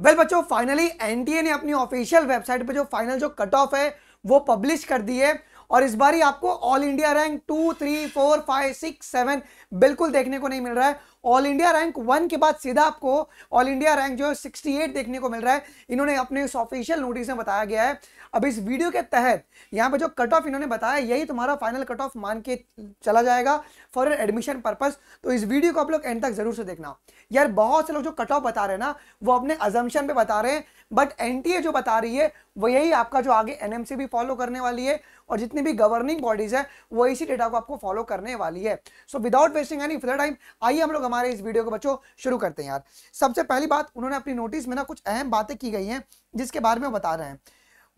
well well, बच्चों finally NTA ने अपनी ऑफिशियल वेबसाइट पे जो फाइनल जो कट ऑफ है वो पब्लिश कर दी है और इस बार ही आपको all India rank two three four five six seven बिल्कुल देखने को नहीं मिल रहा है ऑल इंडिया रैंक वन के बाद सीधा आपको ऑल इंडिया रैंक जो है 68 देखने को मिल रहा है इन्होंने अपने इस ऑफिशियल नोटिस में बताया गया है अब इस वीडियो के तहत यहाँ पर जो कट ऑफ इन्होंने बताया यही तुम्हारा फाइनल कट ऑफ मान के चला जाएगा फॉर एन एडमिशन पर्पज तो इस वीडियो को आप लोग एंड तक जरूर से देखना यार बहुत से लोग जो कट ऑफ बता रहे हैं ना वो अपने अजम्पन पर बता रहे हैं बट एन जो बता रही है वही आपका जो आगे एनएमसी भी फॉलो करने वाली है और जितनी भी गवर्निंग बॉडीज है वो इसी डेटा को आपको फॉलो करने वाली है सो विदाउट वेस्टिंग एनी फिर टाइम आइए हम लोग हमारे इस वीडियो को बच्चों शुरू करते हैं यार सबसे पहली बात उन्होंने अपनी नोटिस में ना कुछ अहम बातें की गई हैं जिसके बारे में बता रहे हैं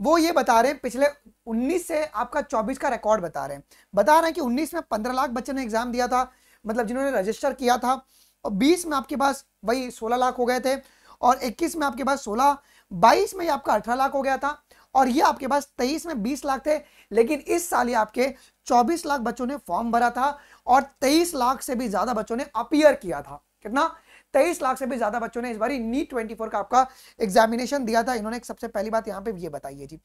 वो ये बता रहे हैं पिछले 19 से आपका 24 का रिकॉर्ड बता रहे हैं बता रहे हैं कि 19 में 15 लाख बच्चे ने एग्जाम दिया था मतलब जिन्होंने रजिस्टर किया था और 20 में आपके पास वही 16 लाख हो गए थे और 21 में आपके पास बाईस में ये आपका अठारह लाख हो गया था और ये आपके पास तेईस में बीस लाख थे लेकिन इस साल ही आपके चौबीस लाख बच्चों ने फॉर्म भरा था और तेईस लाख से भी ज्यादा बच्चों ने अपियर किया था कितना तेईस लाख से भी ज्यादा बच्चों ने इस बार नीट ट्वेंटी का आपका एग्जामिनेशन दिया था इन्होंने सबसे पहली बात यहाँ पे ये बताई है जी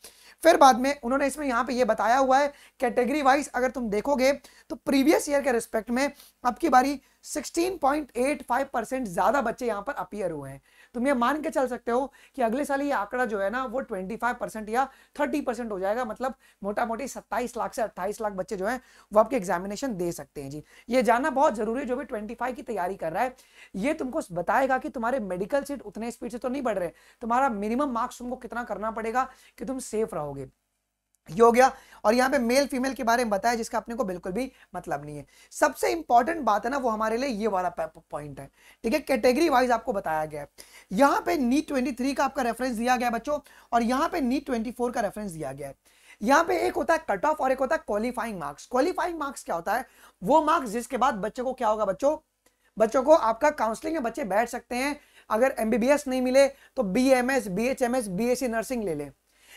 फिर बाद में उन्होंने इसमें यहाँ पे ये बताया हुआ है कैटेगरी वाइज अगर तुम देखोगे तो प्रीवियस ईयर के रिस्पेक्ट में अब की बारी 16.85 परसेंट ज्यादा बच्चे यहाँ पर अपियर हुए हैं तुम ये मान के चल सकते हो कि अगले साल ये आंकड़ा जो है ना वो 25 परसेंट या 30 परसेंट हो जाएगा मतलब मोटा मोटी 27 लाख से 28 लाख बच्चे जो हैं वो आपके एग्जामिनेशन दे सकते हैं जी ये जानना बहुत जरूरी है जो भी फाइव की तैयारी कर रहा है ये तुमको बताएगा कि तुम्हारे मेडिकल सीट उतने स्पीड से तो नहीं बढ़ रहे तुम्हारा मिनिमम मार्क्स तुमको कितना करना पड़ेगा कि तुम सेफ रहोगे हो गया और यहाँ पे मेल फीमेल के बारे में बताया जिसका अपने को बिल्कुल भी मतलब नहीं है सबसे इंपॉर्टेंट बात है ना वो हमारे लिए ये वाला पॉइंट है ठीक है कैटेगरी वाइज आपको बताया गया है यहाँ पे नीट ट्वेंटी थ्री का आपका रेफरेंस दिया गया बच्चों और यहाँ पे नीट ट्वेंटी फोर का रेफरेंस दिया गया है यहाँ पे एक होता है कट ऑफ और एक होता है क्वालिफाइंग मार्क्स क्वालिफाइंग मार्क्स क्या होता है वो मार्क्स जिसके बाद बच्चे को क्या होगा बच्चों बच्चों को आपका काउंसलिंग में बच्चे बैठ सकते हैं अगर एमबीबीएस नहीं मिले तो B M S B H M S B S C nursing ले लें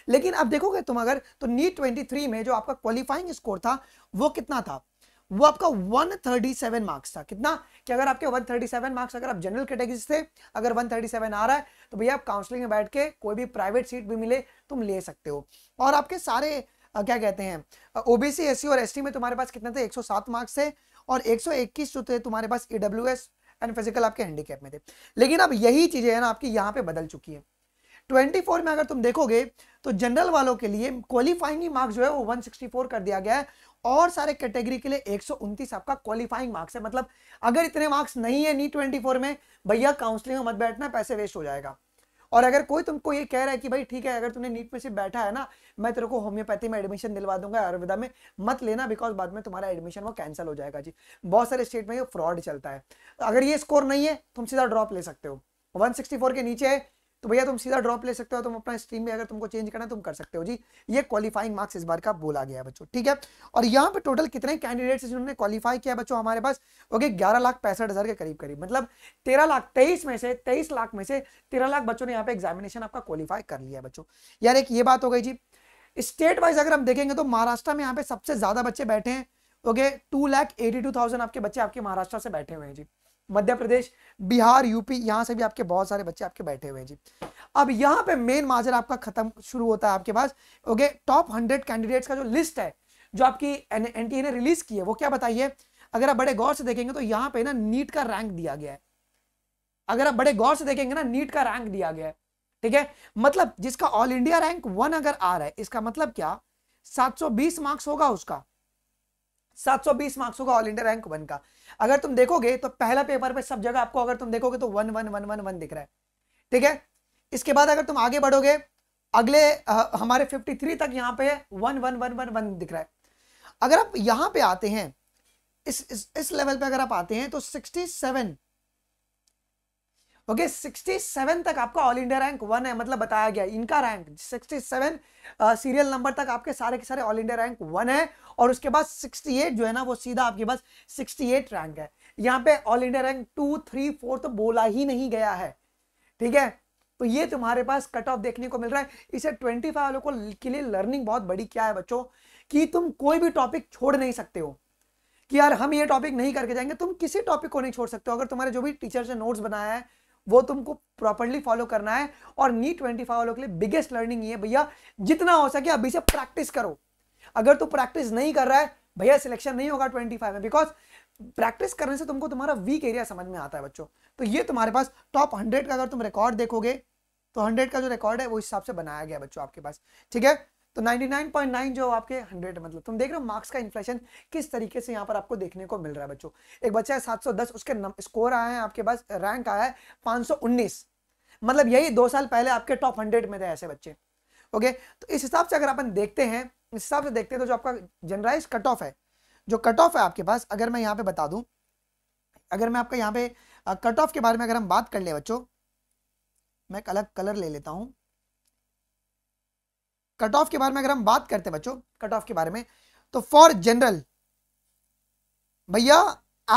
लेकिन अब देखोगे तुम अगर तो नीट ट्वेंटी e में जो आपका क्वालिफाइंग स्कोर था वो कितना था वो आपका 137 मार्क्स था कितना कि अगर आपके 137 मार्क्स अगर आप जनरल कैटेगरी से अगर 137 आ रहा है तो भैया आप काउंसलिंग में बैठ के कोई भी प्राइवेट सीट भी मिले तुम ले सकते हो और आपके सारे क्या कहते हैं ओबीसी एस e और एस में तुम्हारे पास कितने थे 107 मार्क्स थे और 121 जो थे तुम्हारे पास ईडब्ल्यूएस एंड फिजिकल आपके हैंडीकैप में थे लेकिन अब यही चीजें हैं ना आपकी यहाँ पे बदल चुकी है फोर में अगर तुम देखोगे तो जनरल वालों के लिए क्वालिफाइंग मार्क्स जो है वो 164 कर दिया गया है और सारे कैटेगरी के लिए एक आपका क्वालिफाइंग मार्क्स है मतलब अगर इतने मार्क्स नहीं है नी 24 में भैया काउंसलिंग में मत बैठना पैसे वेस्ट हो जाएगा और अगर कोई तुमको ये कह रहा है कि भाई ठीक है अगर तुमने नीट में सिर्फ बैठा है ना मैं तेरे को होम्योपैथी में एडमिशन दिलवा दूंगा आयुर्वेदा में मत लेना बिकॉज बाद में तुम्हारा एडमिशन वो कैंसिल हो जाएगा जी बहुत सारे स्टेट में ये फ्रॉड चलता है अगर ये स्कोर नहीं है तुम सीधा ड्रॉप ले सकते हो फोर के नीचे है तो भैया तुम सीधा ड्रॉप ले सकते हो तुम अपना स्ट्रीम में अगर तुमको चेंज करना तुम कर सकते हो जी ये क्वालिफाइंग मार्क्स इस बार का बोला गया है बच्चों ठीक है और यहाँ पे टोटल कितने कैंडिडेट्स जिन्होंने क्वालिफाई किया बच्चों हमारे पास ओके ग्यारह लाख पैंसठ हजार के करीब करीब मतलब तेरह लाख तेईस में से तेईस लाख में से तेरह लाख बच्चों ने यहाँ पे एग्जामिनेशन आपका क्वालिफाई कर लिया है बच्चों यार एक ये बात हो गई जी स्टेट वाइज अगर हम देखेंगे तो महाराष्ट्र में यहाँ पे सबसे ज्यादा बच्चे बैठे हैं okay two lakh eighty two thousand आपके बच्चे आपके महाराष्ट्र से बैठे हुए हैं जी मध्य प्रदेश बिहार यूपी यहां से भी आपके बहुत सारे बच्चे आपके बैठे हुए हैं जी अब यहां पे मेन माजर आपका खत्म शुरू होता है आपके पास ओके टॉप हंड्रेड कैंडिडेट्स का जो लिस्ट है जो आपकी एन ने रिलीज की है वो क्या बताइए अगर आप बड़े गौर से देखेंगे तो यहाँ पे ना नीट का रैंक दिया गया है अगर आप बड़े गौर से देखेंगे ना नीट का रैंक दिया गया है ठीक है मतलब जिसका ऑल इंडिया रैंक वन अगर आ रहा है इसका मतलब क्या सात मार्क्स होगा उसका 720 मार्क्स होगा ऑल इंडिया रैंक वन का अगर तुम देखोगे तो पहला पेपर पे सब जगह आपको अगर तुम देखोगे तो one one one one one दिख रहा है ठीक है इसके बाद अगर तुम आगे बढ़ोगे अगले आ, हमारे 53 तक यहाँ पे one one one one one दिख रहा है अगर आप यहाँ पे आते हैं इस इस, इस लेवल पे अगर आप आते हैं तो 67 ओके सिक्सटी सेवन तक आपका ऑल इंडिया रैंक वन है मतलब बताया गया इनका rank sixty seven serial number तक आपके सारे के सारे ऑल इंडिया रैंक वन है और उसके बाद सिक्सटी एट जो है ना वो सीधा आपके पास सिक्सटी एट रैंक है यहाँ पे all India rank two three four तो बोला ही नहीं गया है ठीक है तो ये तुम्हारे पास कट ऑफ देखने को मिल रहा है इसे ट्वेंटी फाइव वालों को के लिए लर्निंग बहुत बड़ी क्या है बच्चों कि तुम कोई भी टॉपिक छोड़ नहीं सकते हो कि यार हम ये टॉपिक नहीं करके जाएंगे तुम किसी टॉपिक को नहीं छोड़ सकते हो अगर तुम्हारे जो भी टीचर ने नोट्स बनाया है वो तुमको प्रॉपरली फॉलो करना है और नीट ट्वेंटी फाइव वालों के लिए बिगेस्ट लर्निंग ये भैया जितना हो सके अभी से प्रैक्टिस करो अगर तू तो प्रैक्टिस नहीं कर रहा है भैया सिलेक्शन नहीं होगा ट्वेंटी फाइव में बिकॉज प्रैक्टिस करने से तुमको तुम्हारा वीक एरिया समझ में आता है बच्चों तो ये तुम्हारे पास टॉप हंड्रेड का अगर तुम रिकॉर्ड देखोगे तो हंड्रेड का जो रिकॉर्ड है वो हिसाब से बनाया गया बच्चों आपके पास ठीक है तो 99.9 जो आपके 100 मतलब तुम देख रहे हो मार्क्स का इन्फ्लेशन किस तरीके से यहाँ पर आपको देखने को मिल रहा है बच्चों एक बच्चा है 710 उसके स्कोर आए हैं आपके पास रैंक आया है 519 मतलब यही दो साल पहले आपके टॉप 100 में थे ऐसे बच्चे ओके तो इस हिसाब से अगर अपन देखते हैं इस हिसाब से देखते हैं तो जो आपका जनरलाइज कट ऑफ है जो कट ऑफ है आपके पास अगर मैं यहाँ पे बता दूँ अगर मैं आपका यहाँ पे कट ऑफ के बारे में अगर हम बात कर ले बच्चों मैं एक अलग कलर ले लेता हूँ कट ऑफ के बारे में अगर हम बात करते हैं बच्चों कट ऑफ के बारे में तो फॉर जनरल भैया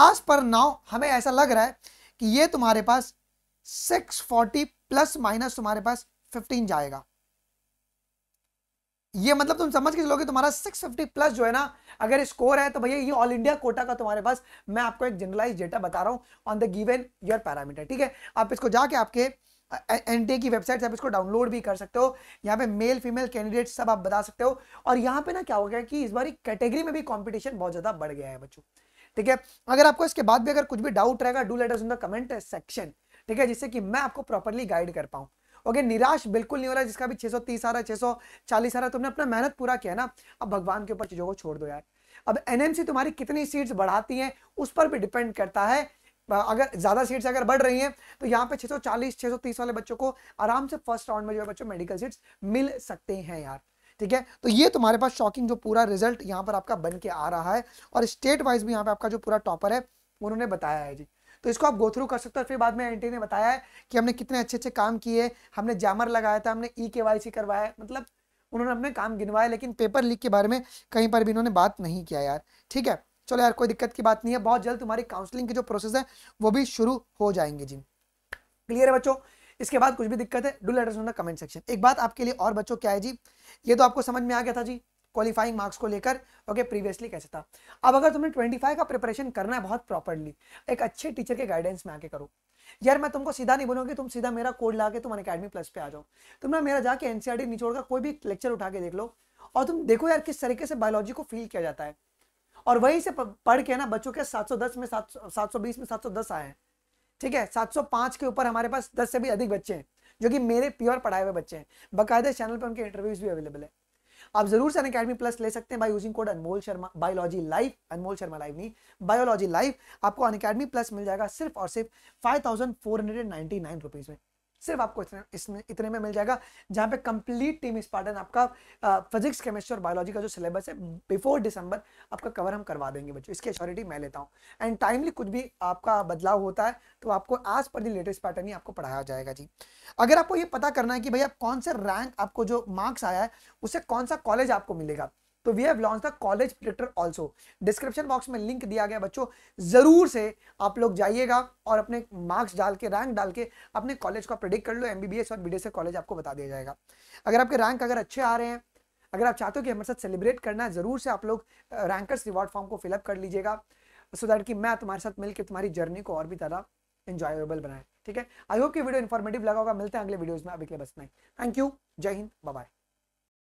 आज पर नाउ हमें ऐसा लग रहा है कि ये तुम्हारे पास 640 प्लस माइनस तुम्हारे पास 15 जाएगा ये मतलब तुम समझ के चलोगे तुम्हारा 650 प्लस जो है ना अगर स्कोर है तो भैया ये ऑल इंडिया कोटा का तुम्हारे पास मैं आपको एक जनरलाइज डेटा बता रहा हूं on the given your parameter ठीक है आप इसको जाके आपके एन की वेबसाइट से आप इसको डाउनलोड भी कर सकते हो यहाँ पे मेल फीमेल कैंडिडेट सब आप बता सकते हो और यहाँ पे ना क्या हो गया कि इस बार कैटेगरी में भी कॉम्पिटिशन बहुत ज़्यादा बढ़ गया है बच्चों ठीक है अगर आपको इसके बाद भी अगर कुछ भी डाउट रहेगा do letters in the comment section ठीक है जिससे कि मैं आपको प्रॉपरली गाइड कर पाऊँ ओके okay, निराश बिल्कुल नहीं हो रहा जिसका भी 630 आ रहा है चालीस आ रहा तुमने अपना मेहनत पूरा किया ना अब भगवान के ऊपर चीज़ों को छोड़ दो यार अब एनएमसी तुम्हारी कितनी सीट्स बढ़ाती हैं उस पर भी डिपेंड करता है अगर ज़्यादा सीट्स अगर बढ़ रही हैं तो यहाँ पे 640 630 वाले बच्चों को आराम से फर्स्ट राउंड में जो है बच्चों मेडिकल सीट्स मिल सकते हैं यार ठीक है तो ये तुम्हारे पास शॉकिंग जो पूरा रिजल्ट यहाँ पर आपका बन के आ रहा है और स्टेट वाइज भी यहाँ पे आपका जो पूरा टॉपर है उन्होंने बताया है जी तो इसको आप गो थ्रू कर सकते हो फिर बाद में एंटी ने बताया है कि हमने कितने अच्छे अच्छे काम किए हमने जैमर लगाया था हमने ई के वाई सी करवाया मतलब उन्होंने अपने काम गिनवाया लेकिन पेपर लीक के बारे में कहीं पर भी इन्होंने बात नहीं किया यार ठीक है चलो यार कोई दिक्कत की बात नहीं है बहुत जल्द तुम्हारी काउंसलिंग की जो प्रोसेस है वो भी शुरू हो जाएंगे जी क्लियर है बच्चों इसके बाद कुछ भी दिक्कत है do letters in the comment section एक बात आपके लिए और बच्चों क्या है जी ये तो आपको समझ में आ गया था जी क्वालिफाइंग मार्क्स को लेकर ओके प्रीवियसली कैसे था अब अगर तुमने फाइव का प्रिपरेशन करना है बहुत प्रॉपरली एक अच्छे टीचर के गाइडेंस में आके करो यार मैं तुमको सीधा नहीं बोलूँगी तुम सीधा मेरा कोड ला के तुम अकेडमी प्लस पे आ जाओ तुम ना मेरा जाके एनसीआर e निचोड़ का कोई भी लेक्चर उठा के देख लो और तुम देखो यार किस तरीके से बायोलॉजी को फील किया जाता है और वहीं से पढ़ के ना बच्चों के 710 में सात सौ में 710 आए हैं ठीक है 705 के ऊपर हमारे पास 10 से भी अधिक बच्चे हैं जो कि मेरे प्योर पढ़ाए हुए बच्चे हैं बाकायदे चैनल पर उनके इंटरव्यूज भी अवेलेबल है आप जरूर सन अकेडमी प्लस ले सकते हैं by using code Anmol Sharma biology life Anmol Sharma live नहीं बायोलॉजी लाइफ आपको अन अकेडमी प्लस मिल जाएगा सिर्फ और सिर्फ five thousand four hundred nine rupees में सिर्फ आपको इतने इसमें इतने में मिल जाएगा जहाँ पे कंप्लीट टीम स्पार्टन आपका फिजिक्स केमिस्ट्री और बायोलॉजी का जो सिलेबस है बिफोर दिसंबर आपका कवर हम करवा देंगे बच्चों इसकी अश्योरिटी मैं लेता हूँ एंड टाइमली कुछ भी आपका बदलाव होता है तो आपको आज पर दी लेटेस्ट पैटर्न ही आपको पढ़ाया जाएगा जी अगर आपको ये पता करना है कि भाई आप कौन सा रैंक आपको जो मार्क्स आया है उसे कौन सा कॉलेज आपको मिलेगा तो we have launch the college predictor also description box में लिंक दिया गया बच्चों ज़रूर से आप लोग जाइएगा और अपने मार्क्स डाल के रैंक डाल के अपने कॉलेज का प्रिडिक्ट कर लो एम और बी कॉलेज e आपको बता दिया जाएगा अगर आपके रैंक अगर अच्छे आ रहे हैं अगर आप चाहते हो कि हमारे साथ सेलिब्रेट करना है ज़रूर से आप लोग रैंकर्स रिवॉर्ड फॉर्म को फिलअप कर लीजिएगा सो दैट कि मैं तुम्हारे साथ मिलकर तुम्हारी जर्नी को और भी ज़्यादा इंजॉयबल बनाए ठीक है आई होप कि वीडियो इन्फॉर्मेटिव लगा होगा मिलते हैं अगले वीडियोस में अभी के लिए बस नहीं थैंक यू जय हिंद बाय